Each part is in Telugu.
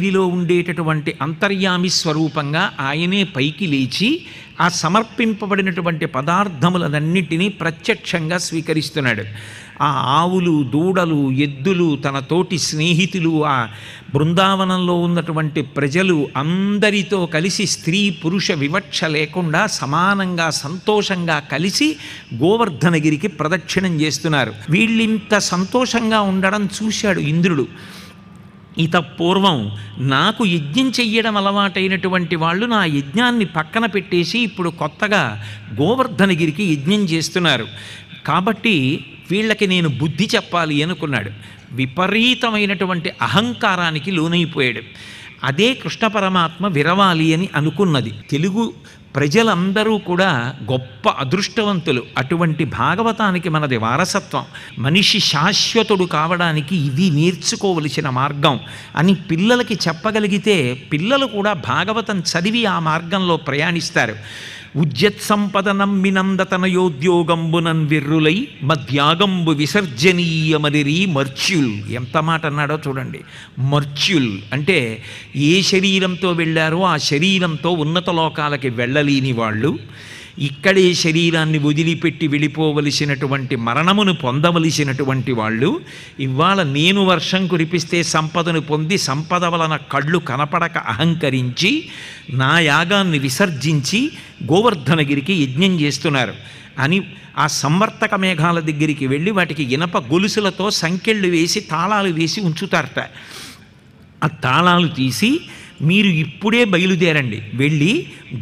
మందగిరిలో ఉండేటటువంటి అంతర్యామి స్వరూపంగా ఆయనే పైకి లేచి ఆ సమర్పింపబడినటువంటి పదార్థములన్నింటినీ ప్రత్యక్షంగా స్వీకరిస్తున్నాడు ఆ ఆవులు దూడలు ఎద్దులు తన తోటి స్నేహితులు ఆ బృందావనంలో ఉన్నటువంటి ప్రజలు అందరితో కలిసి స్త్రీ పురుష వివక్ష లేకుండా సమానంగా సంతోషంగా కలిసి గోవర్ధనగిరికి ప్రదక్షిణం చేస్తున్నారు వీళ్ళింత సంతోషంగా ఉండడం చూశాడు ఇంద్రుడు ఇత పూర్వం నాకు యజ్ఞం చెయ్యడం అలవాటైనటువంటి వాళ్ళు నా యజ్ఞాన్ని పక్కన పెట్టేసి ఇప్పుడు కొత్తగా గోవర్ధనగిరికి యజ్ఞం చేస్తున్నారు కాబట్టి వీళ్ళకి నేను బుద్ధి చెప్పాలి అనుకున్నాడు విపరీతమైనటువంటి అహంకారానికి లోనైపోయాడు అదే కృష్ణ పరమాత్మ విరవాలి అని అనుకున్నది తెలుగు ప్రజలందరూ కూడా గొప్ప అదృష్టవంతులు అటువంటి భాగవతానికి మనది వారసత్వం మనిషి శాశ్వతుడు కావడానికి ఇవి నేర్చుకోవలసిన మార్గం అని పిల్లలకి చెప్పగలిగితే పిల్లలు కూడా భాగవతం చదివి ఆ మార్గంలో ప్రయాణిస్తారు ఉజ్జత్ సంపదనం వినందతనయోద్యోగంబునన్ విర్రులై మధ్యాగంబు విసర్జనీయమరి మర్చ్యుల్ ఎంత మాట అన్నాడో చూడండి మర్చ్యుల్ అంటే ఏ శరీరంతో వెళ్ళారో ఆ శరీరంతో ఉన్నత లోకాలకి వెళ్ళలేని వాళ్ళు ఇక్కడే శరీరాన్ని వదిలిపెట్టి వెళ్ళిపోవలసినటువంటి మరణమును పొందవలసినటువంటి వాళ్ళు ఇవాళ నేను వర్షం కురిపిస్తే సంపదను పొంది సంపద వలన కళ్ళు కనపడక అహంకరించి నా యాగాన్ని విసర్జించి గోవర్ధనగిరికి యజ్ఞం చేస్తున్నారు అని ఆ సంవర్తక మేఘాల దగ్గరికి వెళ్ళి వాటికి ఇనప గొలుసులతో సంకెళ్ళు వేసి తాళాలు వేసి ఉంచుతారట ఆ తాళాలు తీసి మీరు ఇప్పుడే బయలుదేరండి వెళ్ళి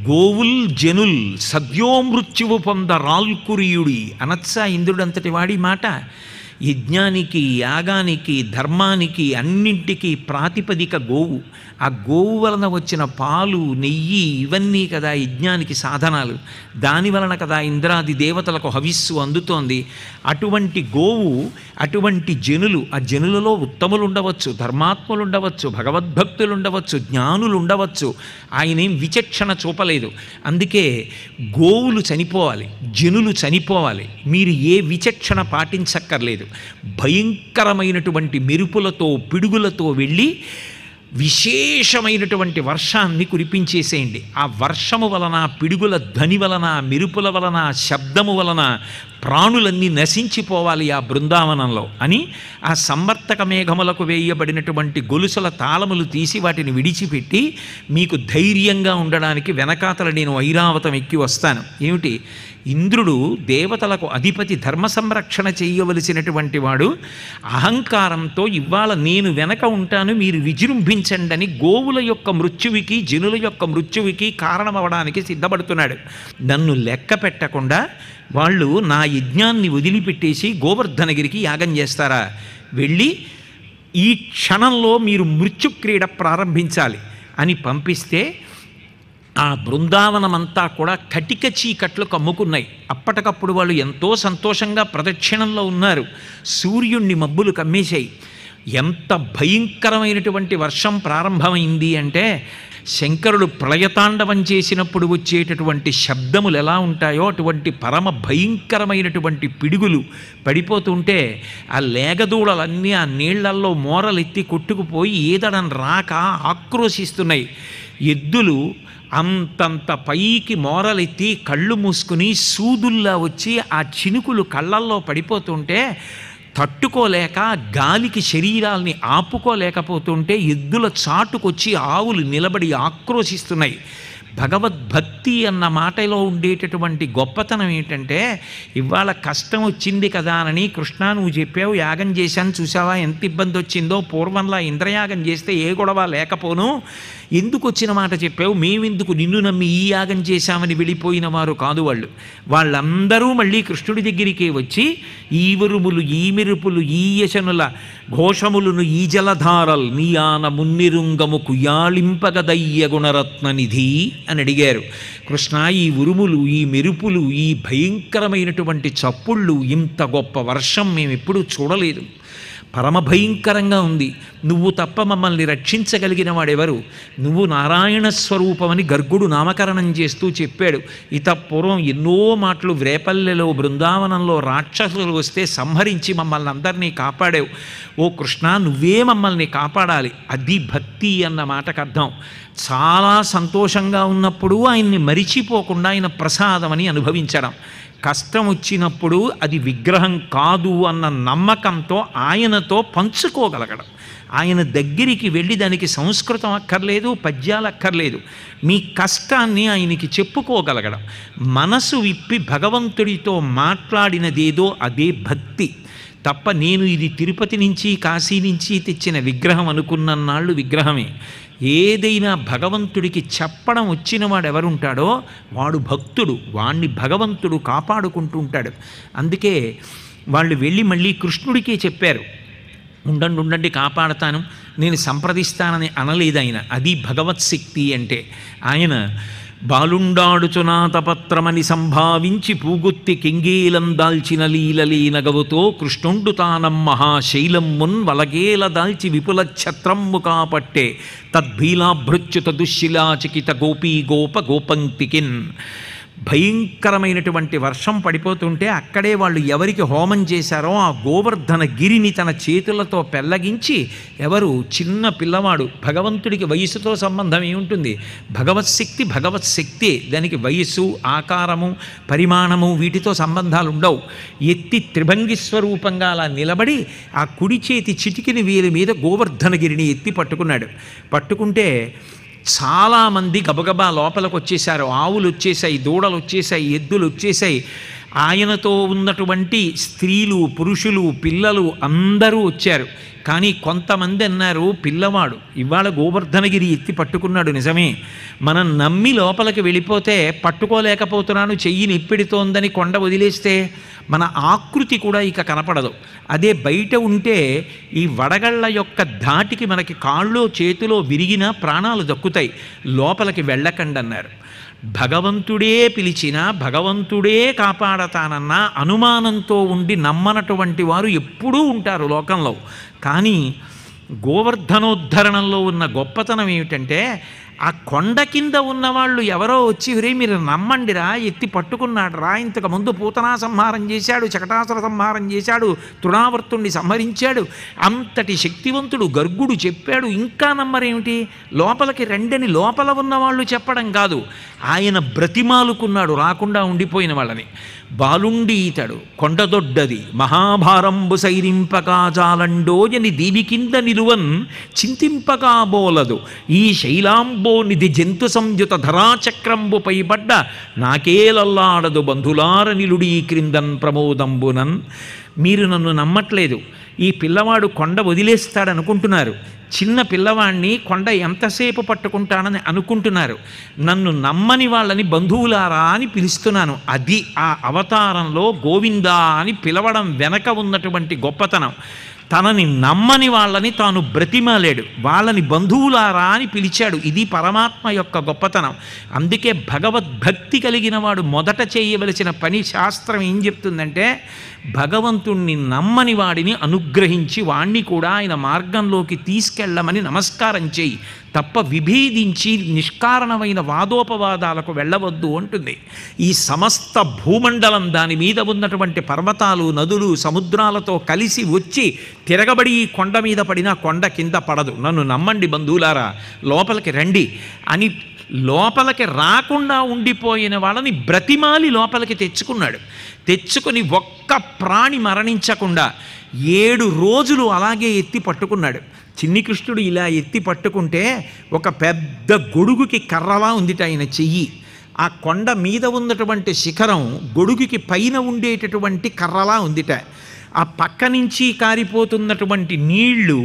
గోవుల్ జనుల్ సద్యోమృత్యువు పొంద రాల్కురీయుడి అనత్స ఇంద్రుడంతటి వాడి మాట యజ్ఞానికి యాగానికి ధర్మానికి అన్నింటికి ప్రాతిపదిక గోవు ఆ గోవు వలన వచ్చిన పాలు నెయ్యి ఇవన్నీ కదా యజ్ఞానికి సాధనాలు దాని వలన కదా ఇంద్రాది దేవతలకు హవిస్సు అందుతోంది అటువంటి గోవు అటువంటి జనులు ఆ జనులలో ఉత్తములు ఉండవచ్చు ధర్మాత్ములు ఉండవచ్చు భగవద్భక్తులు ఉండవచ్చు జ్ఞానులు ఉండవచ్చు ఆయనేం విచక్షణ చూపలేదు అందుకే గోవులు చనిపోవాలి జనులు చనిపోవాలి మీరు ఏ విచక్షణ పాటించక్కర్లేదు భయంకరమైనటువంటి మెరుపులతో పిడుగులతో వెళ్ళి విశేషమైనటువంటి వర్షాన్ని కురిపించేసేయండి ఆ వర్షము వలన పిడుగుల ధ్వని వలన మెరుపుల వలన శబ్దము వలన ప్రాణులన్నీ నశించిపోవాలి ఆ బృందావనంలో అని ఆ సంవర్తక మేఘములకు వేయబడినటువంటి గొలుసుల తాళములు తీసి వాటిని విడిచిపెట్టి మీకు ధైర్యంగా ఉండడానికి వెనకాతల నేను ఐరావతం ఎక్కి వస్తాను ఏమిటి ఇంద్రుడు దేవతలకు అధిపతి ధర్మ సంరక్షణ చేయవలసినటువంటి వాడు అహంకారంతో ఇవాళ నేను వెనక ఉంటాను మీరు విజృంభించండి అని గోవుల యొక్క మృత్యువికి జనుల యొక్క మృత్యువికి కారణమవడానికి సిద్ధపడుతున్నాడు నన్ను లెక్క పెట్టకుండా వాళ్ళు నా యజ్ఞాన్ని వదిలిపెట్టేసి గోవర్ధనగిరికి యాగం చేస్తారా వెళ్ళి ఈ క్షణంలో మీరు మృత్యుక్రీడ ప్రారంభించాలి అని పంపిస్తే ఆ బృందావనమంతా కూడా కటిక చీకట్లు కమ్ముకున్నాయి అప్పటికప్పుడు వాళ్ళు ఎంతో సంతోషంగా ప్రదక్షిణంలో ఉన్నారు సూర్యుణ్ణి మబ్బులు కమ్మేశాయి ఎంత భయంకరమైనటువంటి వర్షం ప్రారంభమైంది అంటే శంకరుడు ప్రళయతాండవం చేసినప్పుడు వచ్చేటటువంటి శబ్దములు ఎలా ఉంటాయో అటువంటి పరమ భయంకరమైనటువంటి పిడుగులు పడిపోతుంటే ఆ లేగదూడలన్నీ ఆ నీళ్లల్లో మోరలెత్తి కొట్టుకుపోయి ఈదడం రాక ఆక్రోశిస్తున్నాయి ఎద్దులు అంతంత పైకి మోరలెత్తి కళ్ళు మూసుకుని సూదుల్లా వచ్చి ఆ చినుకులు కళ్ళల్లో పడిపోతుంటే తట్టుకోలేక గాలికి శరీరాల్ని ఆపుకోలేకపోతుంటే ఎద్దుల చాటుకొచ్చి ఆవులు నిలబడి ఆక్రోశిస్తున్నాయి భగవద్భక్తి అన్న మాటలో ఉండేటటువంటి గొప్పతనం ఏంటంటే ఇవాళ కష్టం వచ్చింది కదా అని కృష్ణ నువ్వు చెప్పావు యాగం చేశాను చూసావా ఎంత ఇబ్బంది వచ్చిందో పూర్వంలా ఇంద్రయాగం చేస్తే ఏ గొడవ లేకపోను ఎందుకు వచ్చిన మాట చెప్పావు మేమెందుకు నిన్ను నమ్మి ఈ యాగం చేశామని వెళ్ళిపోయిన వారు కాదు వాళ్ళు వాళ్ళందరూ మళ్ళీ కృష్ణుడి దగ్గరికే వచ్చి ఈ వరుములు ఈ మెరుపులు ఈ యశనుల ఘోషములను ఈ జలధారల్ ఆన మున్నిరుంగము కుయాళింపగదయ్య గుణరత్న నిధి అని అడిగారు కృష్ణ ఈ ఉరుములు ఈ మెరుపులు ఈ భయంకరమైనటువంటి చప్పుళ్ళు ఇంత గొప్ప వర్షం మేము ఎప్పుడూ చూడలేదు పరమభయంకరంగా ఉంది నువ్వు తప్ప మమ్మల్ని రక్షించగలిగిన వాడెవరు నువ్వు నారాయణ స్వరూపమని గర్గుడు నామకరణం చేస్తూ చెప్పాడు ఇత పూర్వం ఎన్నో మాటలు వ్రేపల్లెలో బృందావనంలో రాక్షసులు వస్తే సంహరించి మమ్మల్ని అందరినీ కాపాడావు ఓ కృష్ణ నువ్వే మమ్మల్ని కాపాడాలి అది భక్తి అన్న మాటకు అర్థం చాలా సంతోషంగా ఉన్నప్పుడు ఆయన్ని మరిచిపోకుండా ఆయన ప్రసాదమని అనుభవించడం కష్టం వచ్చినప్పుడు అది విగ్రహం కాదు అన్న నమ్మకంతో ఆయనతో పంచుకోగలగడం ఆయన దగ్గరికి వెళ్ళి దానికి సంస్కృతం అక్కర్లేదు పద్యాలు అక్కర్లేదు మీ కష్టాన్ని ఆయనకి చెప్పుకోగలగడం మనసు విప్పి భగవంతుడితో మాట్లాడినదేదో అదే భక్తి తప్ప నేను ఇది తిరుపతి నుంచి కాశీ నుంచి తెచ్చిన విగ్రహం అనుకున్న నాళ్ళు విగ్రహమే ఏదైనా భగవంతుడికి చెప్పడం వచ్చిన వాడు ఎవరుంటాడో వాడు భక్తుడు వాణ్ణి భగవంతుడు కాపాడుకుంటూ ఉంటాడు అందుకే వాళ్ళు వెళ్ళి మళ్ళీ కృష్ణుడికే చెప్పారు ఉండండి ఉండండి కాపాడతాను నేను సంప్రదిస్తానని అనలేదు ఆయన అది భగవత్ శక్తి అంటే ఆయన బాలుండాడుచునాతపత్రమని సంభావించి పూగుత్తి కింగీలం దాల్చిన నగవుతో కృష్ణుండు తానం మహాశైలమ్మున్ వలగేల దాల్చి విపుల ఛత్రమ్ము కాపట్టే తద్భీలాభృత్యుత దుశ్శిలాచికిత గోపీ గోప గోపంక్తికిన్ భయంకరమైనటువంటి వర్షం పడిపోతుంటే అక్కడే వాళ్ళు ఎవరికి హోమం చేశారో ఆ గోవర్ధన గిరిని తన చేతులతో పెల్లగించి ఎవరు చిన్న పిల్లవాడు భగవంతుడికి వయసుతో సంబంధం ఏముంటుంది భగవత్శక్తి భగవత్శక్తి దానికి వయస్సు ఆకారము పరిమాణము వీటితో సంబంధాలు ఉండవు ఎత్తి త్రిభంగి స్వరూపంగా అలా నిలబడి ఆ కుడి చేతి చిటికిని వీరి మీద గోవర్ధనగిరిని ఎత్తి పట్టుకున్నాడు పట్టుకుంటే చాలామంది గబగబా లోపలికి వచ్చేసారు ఆవులు వచ్చేసాయి దూడలు వచ్చేసాయి ఎద్దులు వచ్చేసాయి ఆయనతో ఉన్నటువంటి స్త్రీలు పురుషులు పిల్లలు అందరూ వచ్చారు కానీ కొంతమంది అన్నారు పిల్లవాడు ఇవాళ గోవర్ధనగిరి ఎత్తి పట్టుకున్నాడు నిజమే మనం నమ్మి లోపలికి వెళ్ళిపోతే పట్టుకోలేకపోతున్నాను చెయ్యి నిప్పిడితోందని కొండ వదిలేస్తే మన ఆకృతి కూడా ఇక కనపడదు అదే బయట ఉంటే ఈ వడగళ్ళ యొక్క ధాటికి మనకి కాళ్ళో చేతిలో విరిగిన ప్రాణాలు దక్కుతాయి లోపలికి వెళ్ళకండి అన్నారు భగవంతుడే పిలిచినా భగవంతుడే కాపాడతానన్న అనుమానంతో ఉండి నమ్మనటువంటి వారు ఎప్పుడూ ఉంటారు లోకంలో కానీ గోవర్ధనోద్ధరణంలో ఉన్న గొప్పతనం ఏమిటంటే ఆ కొండ కింద ఉన్నవాళ్ళు ఎవరో వచ్చి రే మీరు నమ్మండిరా ఎత్తి పట్టుకున్నాడు రా ఇంతకుముందు పూతనా సంహారం చేశాడు చకటాసుర సంహారం చేశాడు తృణావర్తుణ్ణి సంహరించాడు అంతటి శక్తివంతుడు గర్గుడు చెప్పాడు ఇంకా నమ్మరేమిటి లోపలికి రెండని లోపల ఉన్నవాళ్ళు చెప్పడం కాదు ఆయన బ్రతిమాలుకున్నాడు రాకుండా ఉండిపోయిన వాళ్ళని బాలుండి ఇతడు కొండదొడ్డది మహాభారంబు సైరింపకాజాలండోయని దీని కింద నిలువన్ చింతింపకాబోలదు ఈ శైలాంబో నిధి జంతు సంయుత ధరాచక్రంబు పైబడ్డ నాకేలల్లాడదు బంధులార నిలుడీ క్రిందన్ ప్రమోదంబునన్ మీరు నన్ను నమ్మట్లేదు ఈ పిల్లవాడు కొండ వదిలేస్తాడనుకుంటున్నారు చిన్న పిల్లవాడిని కొండ ఎంతసేపు పట్టుకుంటానని అనుకుంటున్నారు నన్ను నమ్మని వాళ్ళని బంధువులారా అని పిలుస్తున్నాను అది ఆ అవతారంలో గోవిందా అని పిలవడం వెనక ఉన్నటువంటి గొప్పతనం తనని నమ్మని వాళ్ళని తాను బ్రతిమలేడు వాళ్ళని బంధువులారా అని పిలిచాడు ఇది పరమాత్మ యొక్క గొప్పతనం అందుకే భగవద్భక్తి కలిగిన వాడు మొదట చేయవలసిన పని శాస్త్రం ఏం చెప్తుందంటే భగవంతుణ్ణి నమ్మని వాడిని అనుగ్రహించి వాణ్ణి కూడా ఆయన మార్గంలోకి తీసుకెళ్ళమని నమస్కారం చేయి తప్ప విభేదించి నిష్కారణమైన వాదోపవాదాలకు వెళ్ళవద్దు అంటుంది ఈ సమస్త భూమండలం దాని మీద ఉన్నటువంటి పర్వతాలు నదులు సముద్రాలతో కలిసి వచ్చి తిరగబడి ఈ కొండ మీద పడినా కొండ కింద పడదు నన్ను నమ్మండి బంధువులారా లోపలికి రండి అని లోపలికి రాకుండా ఉండిపోయిన వాళ్ళని బ్రతిమాలి లోపలికి తెచ్చుకున్నాడు తెచ్చుకుని ఒక్క ప్రాణి మరణించకుండా ఏడు రోజులు అలాగే ఎత్తి పట్టుకున్నాడు చిన్ని కృష్ణుడు ఇలా ఎత్తి పట్టుకుంటే ఒక పెద్ద గొడుగుకి కర్రలా ఉందిట ఆయన చెయ్యి ఆ కొండ మీద ఉన్నటువంటి శిఖరం గొడుగుకి పైన ఉండేటటువంటి కర్రలా ఉందిట ఆ పక్క నుంచి కారిపోతున్నటువంటి నీళ్లు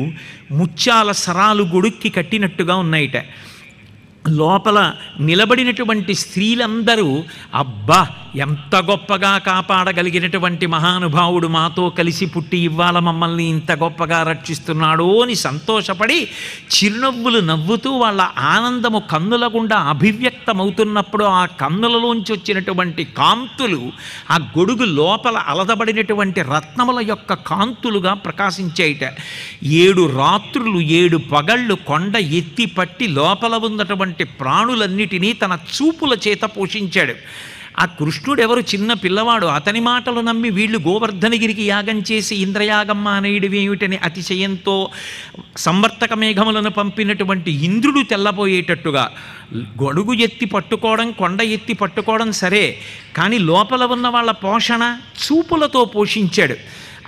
ముత్యాల సరాలు గొడుక్కి కట్టినట్టుగా ఉన్నాయిట లోపల నిలబడినటువంటి స్త్రీలందరూ అబ్బా ఎంత గొప్పగా కాపాడగలిగినటువంటి మహానుభావుడు మాతో కలిసి పుట్టి ఇవ్వాల మమ్మల్ని ఇంత గొప్పగా రక్షిస్తున్నాడు అని సంతోషపడి చిరునవ్వులు నవ్వుతూ వాళ్ళ ఆనందము కన్నుల గుండా అభివ్యక్తమవుతున్నప్పుడు ఆ కన్నులలోంచి వచ్చినటువంటి కాంతులు ఆ గొడుగు లోపల అలదబడినటువంటి రత్నముల యొక్క కాంతులుగా ప్రకాశించేయట ఏడు రాత్రులు ఏడు పగళ్ళు కొండ ఎత్తి పట్టి లోపల ఉన్నటువంటి ప్రాణులన్నిటినీ తన చూపుల చేత పోషించాడు ఆ కృష్ణుడు ఎవరు చిన్న పిల్లవాడు అతని మాటలు నమ్మి వీళ్ళు గోవర్ధనగిరికి యాగం చేసి ఇంద్రయాగమ్మ అనేయుడివేమిటని అతిశయంతో సంవర్తక మేఘములను పంపినటువంటి ఇంద్రుడు తెల్లబోయేటట్టుగా గొడుగు ఎత్తి పట్టుకోవడం కొండ ఎత్తి పట్టుకోవడం సరే కానీ లోపల ఉన్న వాళ్ళ పోషణ చూపులతో పోషించాడు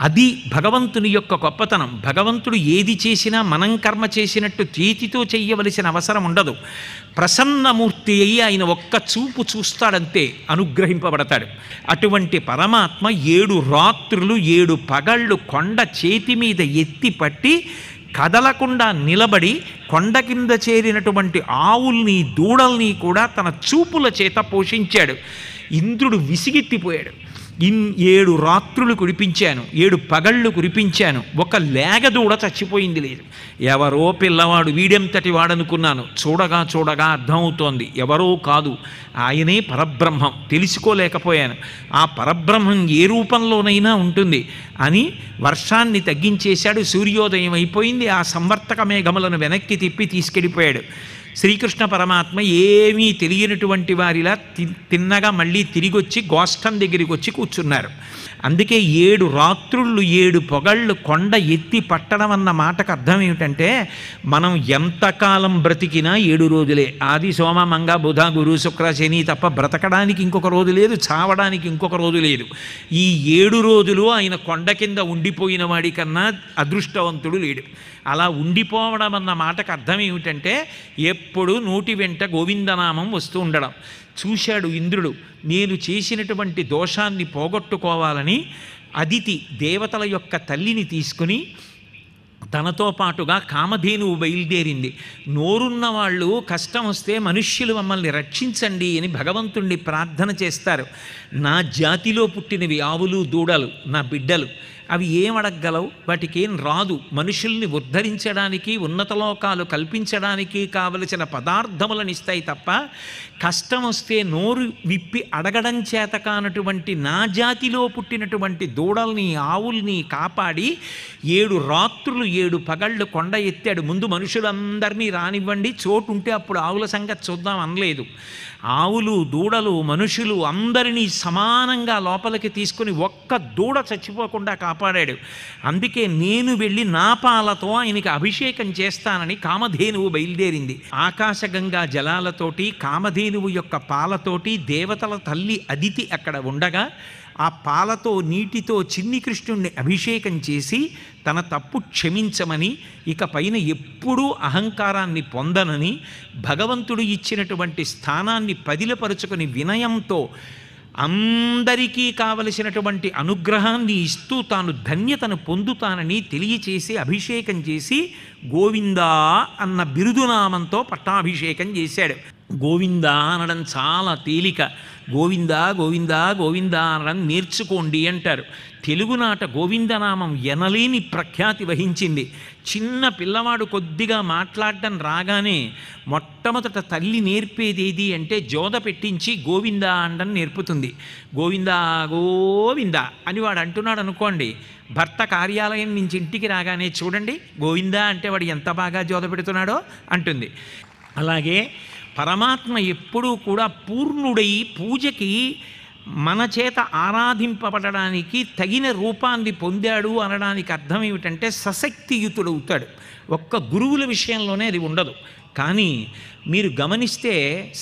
అది భగవంతుని యొక్క గొప్పతనం భగవంతుడు ఏది చేసినా మనం కర్మ చేసినట్టు చేతితో చేయవలసిన అవసరం ఉండదు ప్రసన్నమూర్తి అయ్యి ఆయన ఒక్క చూపు చూస్తాడంతే అనుగ్రహింపబడతాడు అటువంటి పరమాత్మ ఏడు రాత్రులు ఏడు పగళ్ళు కొండ చేతి మీద ఎత్తి పట్టి కదలకుండా నిలబడి కొండ కింద చేరినటువంటి ఆవుల్ని దూడల్ని కూడా తన చూపుల చేత పోషించాడు ఇంద్రుడు విసిగెత్తిపోయాడు ఇన్ ఏడు రాత్రులు కురిపించాను ఏడు పగళ్ళు కురిపించాను ఒక లేగదూడ చచ్చిపోయింది లేదు ఎవరో పిల్లవాడు వీడెంతటి వాడనుకున్నాను చూడగా చూడగా అర్థమవుతోంది ఎవరో కాదు ఆయనే పరబ్రహ్మం తెలుసుకోలేకపోయాను ఆ పరబ్రహ్మం ఏ రూపంలోనైనా ఉంటుంది అని వర్షాన్ని తగ్గించేశాడు సూర్యోదయం అయిపోయింది ఆ సంవర్తక మేఘములను వెనక్కి తిప్పి తీసుకెళ్ళిపోయాడు శ్రీకృష్ణ పరమాత్మ ఏమీ తెలియనటువంటి వారిలా తిన్నగా మళ్ళీ తిరిగి వచ్చి గోష్టం దగ్గరికి వచ్చి కూర్చున్నారు అందుకే ఏడు రాత్రుళ్ళు ఏడు పొగళ్ళు కొండ ఎత్తి పట్టడం అన్న మాటకు అర్థం ఏమిటంటే మనం ఎంతకాలం బ్రతికినా ఏడు రోజులే ఆది సోమ మంగ బుధ గురు శుక్ర శని తప్ప బ్రతకడానికి ఇంకొక రోజు లేదు చావడానికి ఇంకొక రోజు లేదు ఈ ఏడు రోజులు ఆయన కొండ కింద ఉండిపోయిన వాడికన్నా అదృష్టవంతుడు లేడు అలా ఉండిపోవడం అన్న మాటకు అర్థం ఏమిటంటే ఎప్పుడు నోటి వెంట గోవిందనామం వస్తూ ఉండడం చూశాడు ఇంద్రుడు నేను చేసినటువంటి దోషాన్ని పోగొట్టుకోవాలని అదితి దేవతల యొక్క తల్లిని తీసుకుని తనతో పాటుగా కామధేనువు బయలుదేరింది నోరున్న వాళ్ళు కష్టం వస్తే మనుష్యులు మమ్మల్ని రక్షించండి అని భగవంతుణ్ణి ప్రార్థన చేస్తారు నా జాతిలో పుట్టినవి ఆవులు దూడలు నా బిడ్డలు అవి ఏం అడగగలవు వాటికి ఏం రాదు మనుషుల్ని ఉద్ధరించడానికి ఉన్నత లోకాలు కల్పించడానికి కావలసిన పదార్థములను ఇస్తాయి తప్ప కష్టం వస్తే నోరు విప్పి అడగడం చేత కానటువంటి నా జాతిలో పుట్టినటువంటి దూడల్ని ఆవుల్ని కాపాడి ఏడు రాత్రులు ఏడు పగళ్ళు కొండ ఎత్తాడు ముందు మనుషులందరినీ రానివ్వండి చోటు ఉంటే అప్పుడు ఆవుల సంగతి చూద్దాం అనలేదు ఆవులు దూడలు మనుషులు అందరినీ సమానంగా లోపలికి తీసుకుని ఒక్క దూడ చచ్చిపోకుండా కాపాడాడు అందుకే నేను వెళ్ళి నా పాలతో ఆయనకి అభిషేకం చేస్తానని కామధేనువు బయలుదేరింది ఆకాశగంగా జలాలతోటి కామధేనువు యొక్క పాలతోటి దేవతల తల్లి అదితి అక్కడ ఉండగా ఆ పాలతో నీటితో చిన్ని కృష్ణుణ్ణి అభిషేకం చేసి తన తప్పు క్షమించమని ఇక పైన ఎప్పుడూ అహంకారాన్ని పొందనని భగవంతుడు ఇచ్చినటువంటి స్థానాన్ని పదిలపరుచుకుని వినయంతో అందరికీ కావలసినటువంటి అనుగ్రహాన్ని ఇస్తూ తాను ధన్యతను పొందుతానని తెలియచేసి అభిషేకం చేసి గోవిందా అన్న బిరుదునామంతో పట్టాభిషేకం చేశాడు గోవింద అనడం చాలా తేలిక గోవింద గోవింద గోవింద అనడం నేర్చుకోండి అంటారు తెలుగునాట గోవిందనామం ఎనలేని ప్రఖ్యాతి వహించింది చిన్న పిల్లవాడు కొద్దిగా మాట్లాడడం రాగానే మొట్టమొదట తల్లి నేర్పేదేది అంటే జోద పెట్టించి గోవింద అనడం నేర్పుతుంది గోవింద గోవింద అని వాడు అంటున్నాడు అనుకోండి భర్త కార్యాలయం నుంచి ఇంటికి రాగానే చూడండి గోవింద అంటే వాడు ఎంత బాగా జోద పెడుతున్నాడో అంటుంది అలాగే పరమాత్మ ఎప్పుడూ కూడా పూర్ణుడై పూజకి మన చేత ఆరాధింపబడడానికి తగిన రూపాన్ని పొందాడు అనడానికి అర్థం ఏమిటంటే సశక్తియుతుడవుతాడు ఒక్క గురువుల విషయంలోనే అది ఉండదు కానీ మీరు గమనిస్తే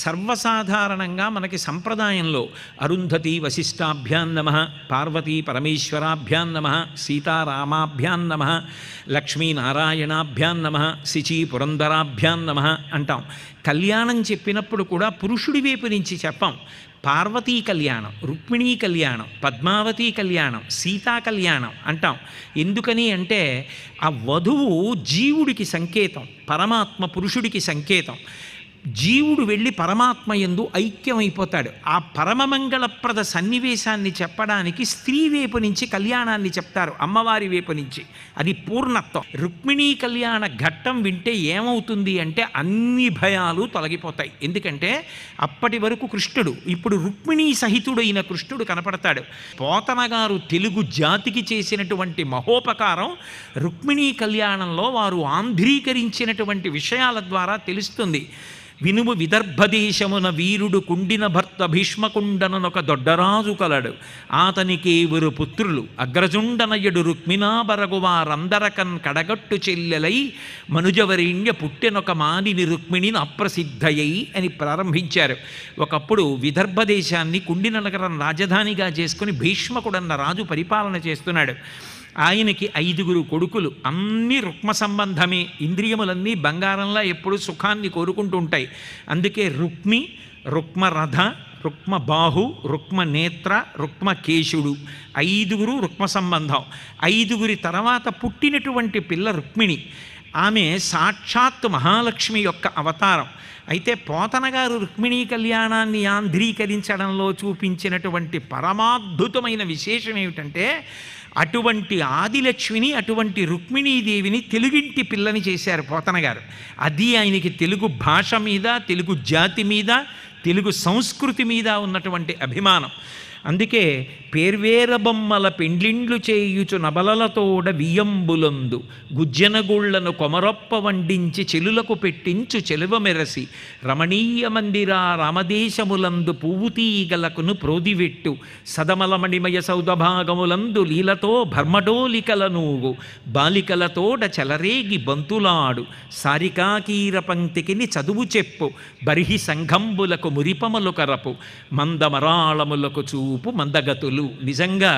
సర్వసాధారణంగా మనకి సంప్రదాయంలో అరుంధతి వశిష్టాభ్యాం నమ పార్వతీ పరమేశ్వరాభ్యాం నమ సీతారామాభ్యాం నమ లక్ష్మీనారాయణాభ్యాం నమ శిచి పురంధరాభ్యాం నమ అంటాం కళ్యాణం చెప్పినప్పుడు కూడా పురుషుడి వైపు నుంచి చెప్పాం పార్వతీ కళ్యాణం రుక్మిణీ కళ్యాణం పద్మావతి కళ్యాణం సీతా కళ్యాణం అంటాం ఎందుకని అంటే ఆ వధువు జీవుడికి సంకేతం పరమాత్మ పురుషుడికి సంకేతం జీవుడు వెళ్ళి పరమాత్మ ఎందు ఐక్యమైపోతాడు ఆ పరమమంగళప్రద సన్నివేశాన్ని చెప్పడానికి స్త్రీ వైపు నుంచి కళ్యాణాన్ని చెప్తారు అమ్మవారి వైపు నుంచి అది పూర్ణత్వం రుక్మిణీ కళ్యాణ ఘట్టం వింటే ఏమవుతుంది అంటే అన్ని భయాలు తొలగిపోతాయి ఎందుకంటే అప్పటి వరకు కృష్ణుడు ఇప్పుడు రుక్మిణీ సహితుడైన కృష్ణుడు కనపడతాడు పోతనగారు తెలుగు జాతికి చేసినటువంటి మహోపకారం రుక్మిణీ కళ్యాణంలో వారు ఆంధ్రీకరించినటువంటి విషయాల ద్వారా తెలుస్తుంది వినుము విదర్భదేశమున వీరుడు కుండిన భర్త భీష్మకుండననొక దొడ్డరాజు కలడు అతనికి ఇరువురు పుత్రులు అగ్రజుండనయుడు వారందరకన్ కడగట్టు చెల్లెలై మనుజవరేణ్య పుట్టినొక మానిని రుక్మిణిని అప్రసిద్ధయై అని ప్రారంభించారు ఒకప్పుడు విదర్భ దేశాన్ని కుండిన నగరం రాజధానిగా చేసుకుని భీష్మకుడన్న రాజు పరిపాలన చేస్తున్నాడు ఆయనకి ఐదుగురు కొడుకులు అన్ని రుక్మ సంబంధమే ఇంద్రియములన్నీ బంగారంలా ఎప్పుడు సుఖాన్ని కోరుకుంటూ ఉంటాయి అందుకే రుక్మి రుక్మరథ రుక్మ బాహు రుక్మ నేత్ర రుక్మ కేశుడు ఐదుగురు రుక్మ సంబంధం ఐదుగురి తర్వాత పుట్టినటువంటి పిల్ల రుక్మిణి ఆమె సాక్షాత్తు మహాలక్ష్మి యొక్క అవతారం అయితే పోతనగారు రుక్మిణీ కళ్యాణాన్ని ఆంధ్రీకరించడంలో చూపించినటువంటి పరమాద్భుతమైన విశేషం ఏమిటంటే అటువంటి ఆదిలక్ష్మిని అటువంటి రుక్మిణీదేవిని తెలుగింటి పిల్లని చేశారు పోతన గారు అది ఆయనకి తెలుగు భాష మీద తెలుగు జాతి మీద తెలుగు సంస్కృతి మీద ఉన్నటువంటి అభిమానం అందుకే పేర్వేరబొమ్మల పెండ్లిండ్లు చేయుచు నబలలతోడ వియ్యంబులందు గుజ్జనగుళ్లను కొమరొప్ప వండించి చెలులకు పెట్టించు చెలువ మెరసి రమణీయ మందిర రామదేశములందు పువ్వు తీగలకును ప్రోదివెట్టు సదమలమణిమయ సౌదభాగములందు లీలతో భర్మడోలికల నూగు బాలికలతోడ చెలరేగి బంతులాడు సారికాకీర పంక్తికిని చదువు చెప్పు బరిహి సంఘంబులకు మురిపములు కరపు మందమరాళములకు చూ చూపు మందగతులు నిజంగా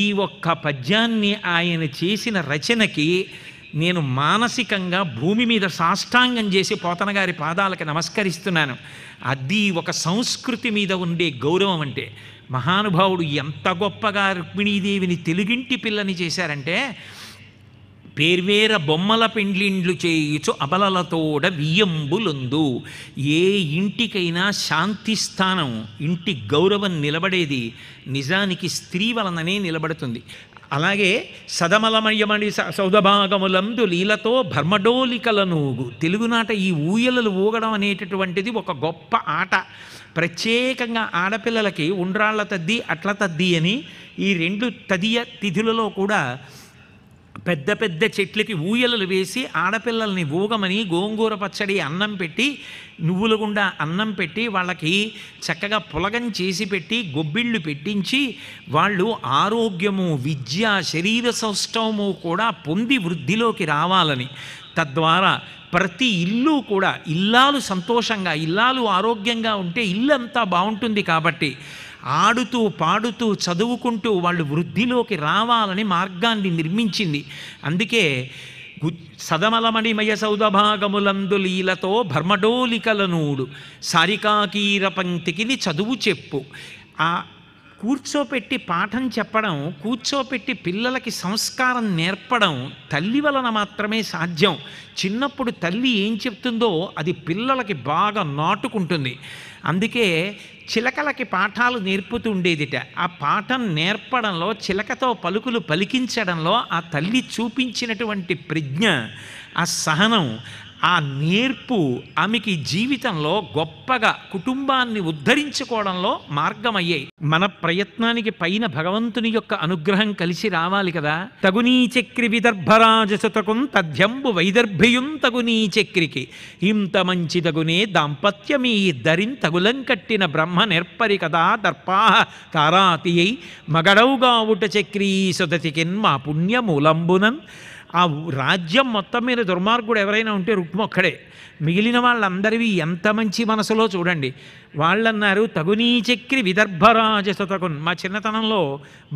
ఈ ఒక్క పద్యాన్ని ఆయన చేసిన రచనకి నేను మానసికంగా భూమి మీద సాష్టాంగం చేసి పోతనగారి పాదాలకు నమస్కరిస్తున్నాను అది ఒక సంస్కృతి మీద ఉండే గౌరవం అంటే మహానుభావుడు ఎంత గొప్పగా రుక్మిణీదేవిని తెలుగింటి పిల్లని చేశారంటే పేర్వేర బొమ్మల పెండ్లిండ్లు చేయుచు అబలలతోడ వియ్యంబులుందు ఏ ఇంటికైనా శాంతి స్థానం ఇంటి గౌరవం నిలబడేది నిజానికి స్త్రీ వలననే నిలబడుతుంది అలాగే సదమలమయ్యమణి సౌదభాగములందు లీలతో భర్మడోలికలనూగు తెలుగునాట ఈ ఊయలలు ఊగడం అనేటటువంటిది ఒక గొప్ప ఆట ప్రత్యేకంగా ఆడపిల్లలకి ఉండ్రాళ్ళ తద్ది అట్ల తద్ది అని ఈ రెండు తదియ తిథులలో కూడా పెద్ద పెద్ద చెట్లకి ఊయలలు వేసి ఆడపిల్లల్ని ఊగమని గోంగూర పచ్చడి అన్నం పెట్టి నువ్వుల గుండా అన్నం పెట్టి వాళ్ళకి చక్కగా పులగం చేసి పెట్టి గొబ్బిళ్ళు పెట్టించి వాళ్ళు ఆరోగ్యము విద్య శరీర సౌష్టవము కూడా పొంది వృద్ధిలోకి రావాలని తద్వారా ప్రతి ఇల్లు కూడా ఇల్లాలు సంతోషంగా ఇల్లాలు ఆరోగ్యంగా ఉంటే ఇల్లంతా బాగుంటుంది కాబట్టి ఆడుతూ పాడుతూ చదువుకుంటూ వాళ్ళు వృద్ధిలోకి రావాలని మార్గాన్ని నిర్మించింది అందుకే సదమలమణిమయ సౌదభాగములందు లీలతో భర్మడోలికలనూడు సారికాకీర పంక్తికిది చదువు చెప్పు ఆ కూర్చోపెట్టి పాఠం చెప్పడం కూర్చోపెట్టి పిల్లలకి సంస్కారం నేర్పడం తల్లి వలన మాత్రమే సాధ్యం చిన్నప్పుడు తల్లి ఏం చెప్తుందో అది పిల్లలకి బాగా నాటుకుంటుంది అందుకే చిలకలకి పాఠాలు నేర్పుతూ ఉండేదిట ఆ పాఠం నేర్పడంలో చిలకతో పలుకులు పలికించడంలో ఆ తల్లి చూపించినటువంటి ప్రజ్ఞ ఆ సహనం ఆ నేర్పు ఆమెకి జీవితంలో గొప్పగా కుటుంబాన్ని ఉద్ధరించుకోవడంలో మార్గమయ్యాయి మన ప్రయత్నానికి పైన భగవంతుని యొక్క అనుగ్రహం కలిసి రావాలి కదా తగునీ చక్రి విదర్భరాజసుతకుం తధ్యంబు వైదర్భియుం తగునీ చక్రికి ఇంత మంచి తగునే దాంపత్యమీ ఈ తగులం కట్టిన బ్రహ్మ నెర్పరి కదా దర్పాహ తారాతియై మగడౌగావుట చక్రీ సుదతికిన్ మా పుణ్యమూలంబునన్ ఆ రాజ్యం మొత్తం మీద దుర్మార్గుడు ఎవరైనా ఉంటే రుక్మొక్కడే మిగిలిన వాళ్ళందరివి ఎంత మంచి మనసులో చూడండి వాళ్ళన్నారు తగునీచక్రి విదర్భరాజసతకున్ మా చిన్నతనంలో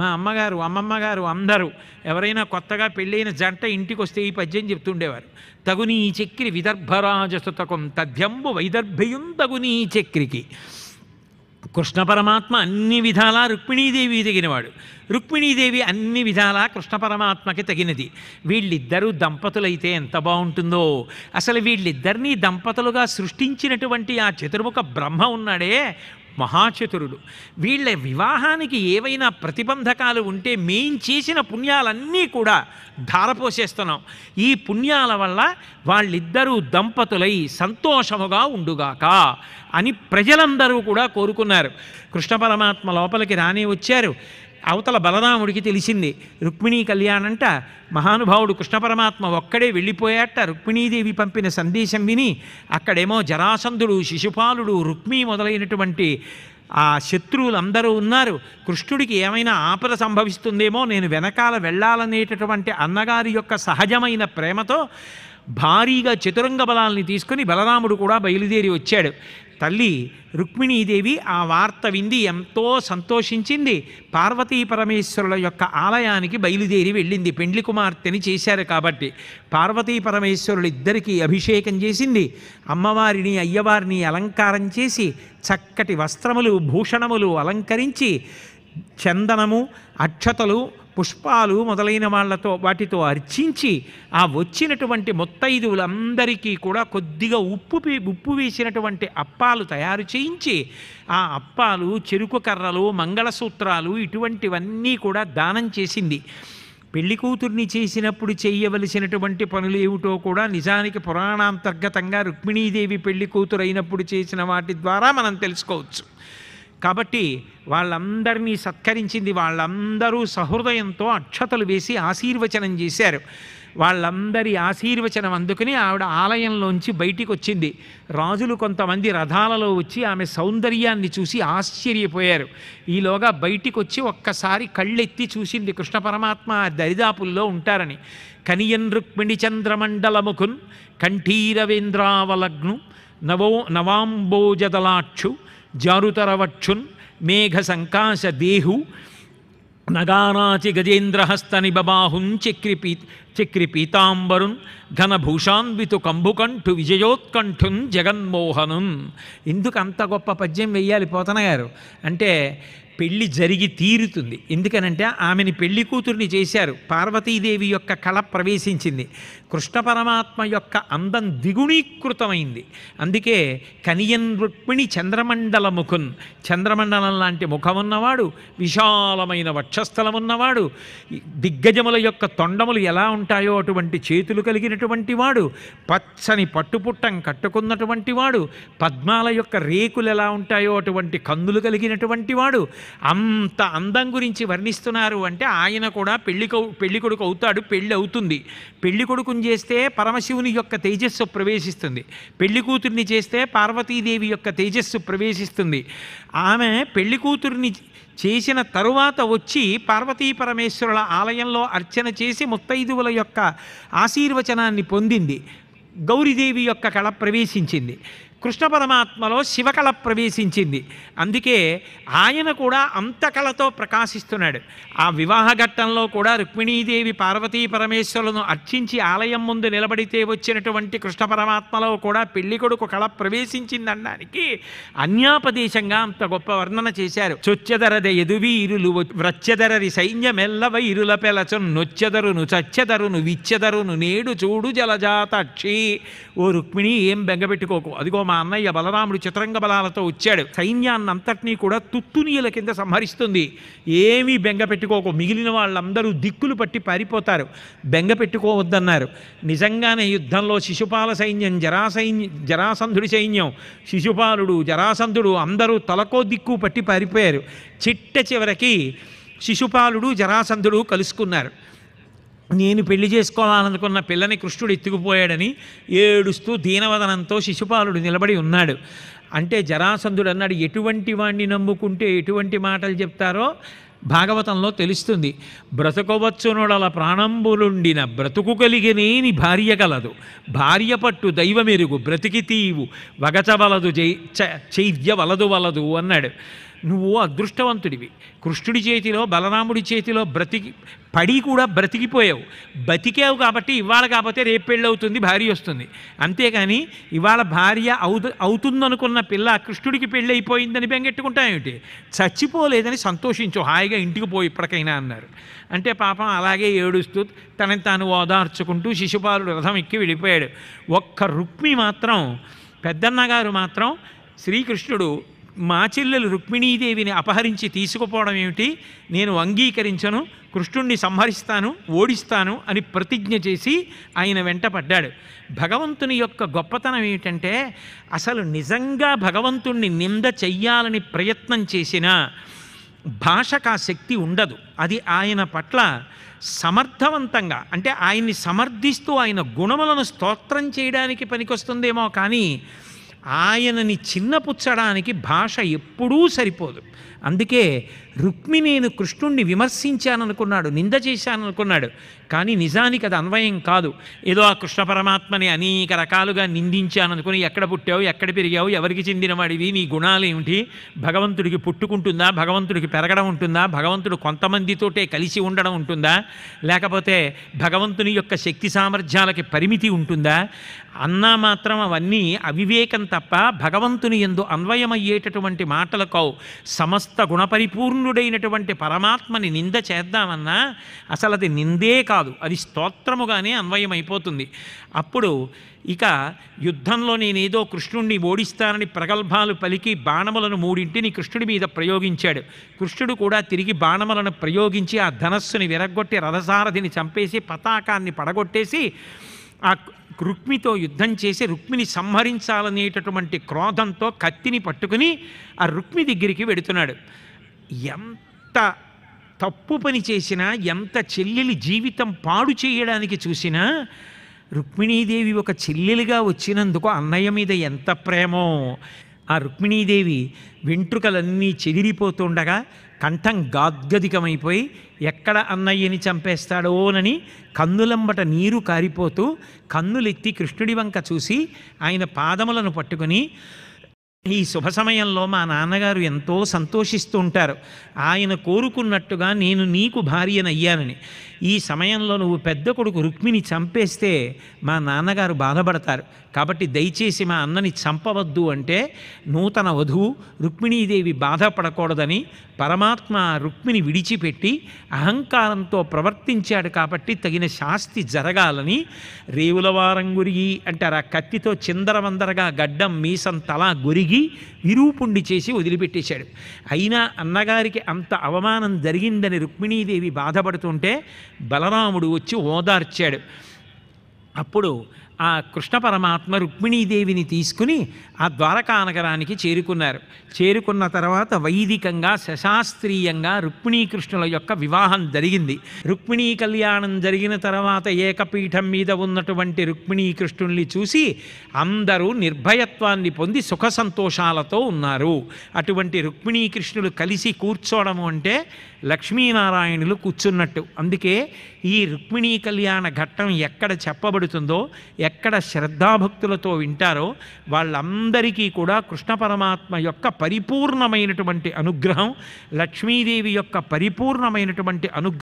మా అమ్మగారు అమ్మమ్మగారు అందరూ ఎవరైనా కొత్తగా పెళ్ళైన జంట ఇంటికి వస్తే ఈ పద్యం చెప్తుండేవారు తగునీచక్రి విదర్భరాజసతకున్ తథ్యంబు తగునీ తగునీచక్రికి కృష్ణ పరమాత్మ అన్ని విధాలా రుక్మిణీదేవి తగినవాడు రుక్మిణీదేవి అన్ని విధాలా కృష్ణ పరమాత్మకి తగినది వీళ్ళిద్దరూ దంపతులైతే ఎంత బాగుంటుందో అసలు వీళ్ళిద్దరినీ దంపతులుగా సృష్టించినటువంటి ఆ చతుర్ముఖ బ్రహ్మ ఉన్నాడే మహాచతురుడు వీళ్ళ వివాహానికి ఏవైనా ప్రతిబంధకాలు ఉంటే మేం చేసిన పుణ్యాలన్నీ కూడా ధారపోసేస్తున్నాం ఈ పుణ్యాల వల్ల వాళ్ళిద్దరూ దంపతులై సంతోషముగా ఉండుగాక అని ప్రజలందరూ కూడా కోరుకున్నారు కృష్ణ పరమాత్మ లోపలికి రాని వచ్చారు అవతల బలరాముడికి తెలిసింది రుక్మిణీ అంట మహానుభావుడు కృష్ణపరమాత్మ ఒక్కడే వెళ్ళిపోయాట రుక్మిణీదేవి పంపిన సందేశం విని అక్కడేమో జరాసంధుడు శిశుపాలుడు రుక్మి మొదలైనటువంటి ఆ శత్రువులందరూ ఉన్నారు కృష్ణుడికి ఏమైనా ఆపద సంభవిస్తుందేమో నేను వెనకాల వెళ్ళాలనేటటువంటి అన్నగారి యొక్క సహజమైన ప్రేమతో భారీగా చతురంగ బలాల్ని తీసుకుని బలరాముడు కూడా బయలుదేరి వచ్చాడు తల్లి రుక్మిణీదేవి ఆ వార్త వింది ఎంతో సంతోషించింది పార్వతీ పరమేశ్వరుల యొక్క ఆలయానికి బయలుదేరి వెళ్ళింది పెండ్లి కుమార్తెని చేశారు కాబట్టి పార్వతీ పరమేశ్వరులు ఇద్దరికీ అభిషేకం చేసింది అమ్మవారిని అయ్యవారిని అలంకారం చేసి చక్కటి వస్త్రములు భూషణములు అలంకరించి చందనము అక్షతలు పుష్పాలు మొదలైన వాళ్లతో వాటితో అర్చించి ఆ వచ్చినటువంటి మొత్తైదువులందరికీ కూడా కొద్దిగా ఉప్పు ఉప్పు వేసినటువంటి అప్పాలు తయారు చేయించి ఆ అప్పాలు చెరుకు కర్రలు మంగళసూత్రాలు ఇటువంటివన్నీ కూడా దానం చేసింది పెళ్లి కూతుర్ని చేసినప్పుడు చేయవలసినటువంటి పనులు ఏమిటో కూడా నిజానికి పురాణాంతర్గతంగా రుక్మిణీదేవి పెళ్లి కూతురు అయినప్పుడు చేసిన వాటి ద్వారా మనం తెలుసుకోవచ్చు కాబట్టి వాళ్ళందరినీ సత్కరించింది వాళ్ళందరూ సహృదయంతో అక్షతలు వేసి ఆశీర్వచనం చేశారు వాళ్ళందరి ఆశీర్వచనం అందుకుని ఆవిడ ఆలయంలోంచి బయటికి వచ్చింది రాజులు కొంతమంది రథాలలో వచ్చి ఆమె సౌందర్యాన్ని చూసి ఆశ్చర్యపోయారు ఈలోగా బయటికి వచ్చి ఒక్కసారి కళ్ళెత్తి చూసింది కృష్ణ పరమాత్మ దరిదాపుల్లో ఉంటారని కనియన్ రుక్మిణి చంద్రమండలముఖున్ కంఠీరవేంద్రావలగ్ను నవో నవాంబోజదలాక్షు జారుతరవక్షున్ మేఘ సంకాశ దేహు నగానాచి గజేంద్రహస్తని బబాహుం చక్రిపీ చక్రిపీతాంబరున్ ఘనభూషాన్వితు కంభుకంఠు విజయోత్కంఠున్ జగన్మోహనున్ ఎందుకు అంత గొప్ప పద్యం వెయ్యాలి పోతన గారు అంటే పెళ్ళి జరిగి తీరుతుంది ఎందుకనంటే ఆమెని పెళ్లి కూతుర్ని చేశారు పార్వతీదేవి యొక్క కళ ప్రవేశించింది కృష్ణ పరమాత్మ యొక్క అందం ద్విగుణీకృతమైంది అందుకే కనియన్ రుక్మిణి చంద్రమండల ముఖున్ చంద్రమండలం లాంటి ముఖం ఉన్నవాడు విశాలమైన ఉన్నవాడు దిగ్గజముల యొక్క తొండములు ఎలా ఉంటాయో అటువంటి చేతులు కలిగినటువంటి వాడు పచ్చని పట్టుపుట్టం కట్టుకున్నటువంటి వాడు పద్మాల యొక్క రేకులు ఎలా ఉంటాయో అటువంటి కందులు కలిగినటువంటి వాడు అంత అందం గురించి వర్ణిస్తున్నారు అంటే ఆయన కూడా పెళ్లి పెళ్ళికొడుకు అవుతాడు పెళ్ళి అవుతుంది పెళ్ళికొడుకు చేస్తే పరమశివుని యొక్క తేజస్సు ప్రవేశిస్తుంది పెళ్లి కూతుర్ని చేస్తే పార్వతీదేవి యొక్క తేజస్సు ప్రవేశిస్తుంది ఆమె పెళ్లి కూతుర్ని చేసిన తరువాత వచ్చి పార్వతీ పరమేశ్వరుల ఆలయంలో అర్చన చేసి ముత్తైదువుల యొక్క ఆశీర్వచనాన్ని పొందింది గౌరీదేవి యొక్క కళ ప్రవేశించింది కృష్ణ పరమాత్మలో శివకళ ప్రవేశించింది అందుకే ఆయన కూడా అంతకళతో ప్రకాశిస్తున్నాడు ఆ వివాహ ఘట్టంలో కూడా రుక్మిణీదేవి పార్వతీ పరమేశ్వరులను అర్చించి ఆలయం ముందు నిలబడితే వచ్చినటువంటి కృష్ణ పరమాత్మలో కూడా పెళ్లి కొడుకు కళ ప్రవేశించిందనడానికి అన్యాపదేశంగా అంత గొప్ప వర్ణన చేశారు చొచ్చెదరద ఎదువీరులు వ్రచ్చెదరరి సైన్యమెల్ల ఇరుల పెలచను నొచ్చదరును చచ్చదరును విచ్చదరును నేడు చూడు జలజాతక్షి ఓ రుక్మిణి ఏం బెంగపెట్టుకోకు అదిగో మా అన్నయ్య బలరాముడు చిత్రంగ బలాలతో వచ్చాడు సైన్యాన్నంతటినీ కూడా తుత్తునీయుల కింద సంహరిస్తుంది ఏమీ బెంగ పెట్టుకోకు మిగిలిన వాళ్ళందరూ దిక్కులు పట్టి పారిపోతారు బెంగ పెట్టుకోవద్దన్నారు నిజంగానే యుద్ధంలో శిశుపాల సైన్యం జరాసైన్య జరాసంధుడి సైన్యం శిశుపాలుడు జరాసంధుడు అందరూ తలకో దిక్కు పట్టి పారిపోయారు చిట్ట చివరికి శిశుపాలుడు జరాసంధుడు కలుసుకున్నారు నేను పెళ్లి చేసుకోవాలనుకున్న పిల్లని కృష్ణుడు ఎత్తుకుపోయాడని ఏడుస్తూ దీనవదనంతో శిశుపాలుడు నిలబడి ఉన్నాడు అంటే జరాసంధుడు అన్నాడు ఎటువంటి వాణ్ణి నమ్ముకుంటే ఎటువంటి మాటలు చెప్తారో భాగవతంలో తెలుస్తుంది బ్రతకవచ్చునుడల ప్రాణంబులుండిన బ్రతుకు కలిగినేని భార్య కలదు భార్య పట్టు దైవమెరుగు బ్రతికి తీవు వగచవలదు చై చైర్య వలదు వలదు అన్నాడు నువ్వు అదృష్టవంతుడివి కృష్ణుడి చేతిలో బలరాముడి చేతిలో బ్రతికి పడి కూడా బ్రతికిపోయావు బతికావు కాబట్టి ఇవాళ కాకపోతే రేపు అవుతుంది భార్య వస్తుంది అంతేకాని ఇవాళ భార్య అవుతు అవుతుందనుకున్న పిల్ల కృష్ణుడికి పెళ్ళి అయిపోయిందని బెంగెట్టుకుంటామేమిటి చచ్చిపోలేదని సంతోషించు హాయిగా ఇంటికి పోయి ఇప్పటికైనా అన్నారు అంటే పాపం అలాగే ఏడుస్తూ తనని తాను ఓదార్చుకుంటూ శిశుపాలుడు రథం ఎక్కి వెళ్ళిపోయాడు ఒక్క రుక్మి మాత్రం పెద్దన్నగారు మాత్రం శ్రీకృష్ణుడు మా చెల్లెలు రుక్మిణీదేవిని అపహరించి తీసుకుపోవడం ఏమిటి నేను అంగీకరించను కృష్ణుణ్ణి సంహరిస్తాను ఓడిస్తాను అని ప్రతిజ్ఞ చేసి ఆయన వెంట పడ్డాడు భగవంతుని యొక్క గొప్పతనం ఏమిటంటే అసలు నిజంగా భగవంతుణ్ణి నింద చెయ్యాలని ప్రయత్నం చేసిన భాషకు ఆ శక్తి ఉండదు అది ఆయన పట్ల సమర్థవంతంగా అంటే ఆయన్ని సమర్థిస్తూ ఆయన గుణములను స్తోత్రం చేయడానికి పనికొస్తుందేమో కానీ ఆయనని చిన్నపుచ్చడానికి భాష ఎప్పుడూ సరిపోదు అందుకే రుక్మిణిని కృష్ణుణ్ణి విమర్శించాననుకున్నాడు నింద చేశాననుకున్నాడు కానీ నిజానికి అది అన్వయం కాదు ఏదో ఆ కృష్ణ పరమాత్మని అనేక రకాలుగా నిందించాననుకుని ఎక్కడ పుట్టావు ఎక్కడ పెరిగావు ఎవరికి చెందినవాడివి నీ గుణాలేమిటి భగవంతుడికి పుట్టుకుంటుందా భగవంతుడికి పెరగడం ఉంటుందా భగవంతుడు కొంతమందితోటే కలిసి ఉండడం ఉంటుందా లేకపోతే భగవంతుని యొక్క శక్తి సామర్థ్యాలకి పరిమితి ఉంటుందా అన్నా మాత్రం అవన్నీ అవివేకం తప్ప భగవంతుని ఎందు అన్వయమయ్యేటటువంటి మాటలకు సమస్త గుణపరిపూర్ణుడైనటువంటి పరమాత్మని నింద చేద్దామన్నా అసలు అది నిందే కాదు అది స్తోత్రముగానే అన్వయమైపోతుంది అప్పుడు ఇక యుద్ధంలో నేనేదో కృష్ణుణ్ణి ఓడిస్తానని ప్రగల్భాలు పలికి బాణములను మూడింటిని కృష్ణుడి మీద ప్రయోగించాడు కృష్ణుడు కూడా తిరిగి బాణములను ప్రయోగించి ఆ ధనస్సుని విరగొట్టి రథసారథిని చంపేసి పతాకాన్ని పడగొట్టేసి ఆ రుక్మితో యుద్ధం చేసి రుక్మిని సంహరించాలనేటటువంటి క్రోధంతో కత్తిని పట్టుకుని ఆ రుక్మి దగ్గరికి వెడుతున్నాడు ఎంత తప్పు పని చేసినా ఎంత చెల్లెలి జీవితం పాడు చేయడానికి చూసినా రుక్మిణీదేవి ఒక చెల్లెలుగా వచ్చినందుకు అన్నయ్య మీద ఎంత ప్రేమో ఆ రుక్మిణీదేవి వెంట్రుకలన్నీ చెదిరిపోతుండగా కంఠం గాద్గదికమైపోయి ఎక్కడ అన్నయ్యని చంపేస్తాడోనని కన్నులంబట నీరు కారిపోతూ కన్నులెత్తి కృష్ణుడి వంక చూసి ఆయన పాదములను పట్టుకొని ఈ శుభ సమయంలో మా నాన్నగారు ఎంతో సంతోషిస్తూ ఉంటారు ఆయన కోరుకున్నట్టుగా నేను నీకు భార్యనయ్యానని ఈ సమయంలో నువ్వు పెద్ద కొడుకు రుక్మిణి చంపేస్తే మా నాన్నగారు బాధపడతారు కాబట్టి దయచేసి మా అన్నని చంపవద్దు అంటే నూతన వధువు రుక్మిణీదేవి బాధపడకూడదని పరమాత్మ రుక్మిణి విడిచిపెట్టి అహంకారంతో ప్రవర్తించాడు కాబట్టి తగిన శాస్తి జరగాలని రేవులవారం గురిగి అంటారు ఆ కత్తితో చిందరవందరగా గడ్డం మీసం తల గురిగి దిగి విరూపుణ్ణి చేసి వదిలిపెట్టేశాడు అయినా అన్నగారికి అంత అవమానం జరిగిందని రుక్మిణీదేవి బాధపడుతుంటే బలరాముడు వచ్చి ఓదార్చాడు అప్పుడు ఆ కృష్ణ పరమాత్మ రుక్మిణీదేవిని తీసుకుని ఆ ద్వారకానగరానికి చేరుకున్నారు చేరుకున్న తర్వాత వైదికంగా శశాస్త్రీయంగా రుక్మిణీకృష్ణుల యొక్క వివాహం జరిగింది రుక్మిణీ కళ్యాణం జరిగిన తర్వాత ఏకపీఠం మీద ఉన్నటువంటి రుక్మిణీకృష్ణుల్ని చూసి అందరూ నిర్భయత్వాన్ని పొంది సుఖ సంతోషాలతో ఉన్నారు అటువంటి రుక్మిణీకృష్ణులు కలిసి కూర్చోవడం అంటే లక్ష్మీనారాయణులు కూర్చున్నట్టు అందుకే ఈ రుక్మిణీ కళ్యాణ ఘట్టం ఎక్కడ చెప్పబడుతుందో ఎక్కడ శ్రద్ధాభక్తులతో వింటారో వాళ్ళందరికీ కూడా కృష్ణ పరమాత్మ యొక్క పరిపూర్ణమైనటువంటి అనుగ్రహం లక్ష్మీదేవి యొక్క పరిపూర్ణమైనటువంటి అనుగ్రహం